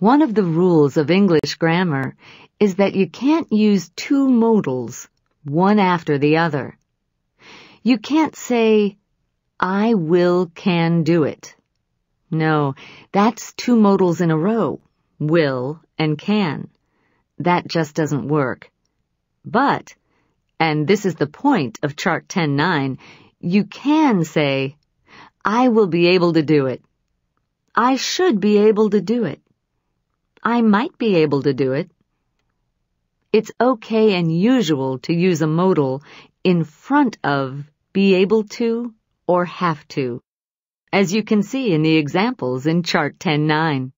One of the rules of English grammar is that you can't use two modals, one after the other. You can't say, I will can do it. No, that's two modals in a row, will and can. That just doesn't work. But, and this is the point of chart 10.9, you can say, I will be able to do it. I should be able to do it. I might be able to do it. It's okay and usual to use a modal in front of be able to or have to, as you can see in the examples in chart 10-9.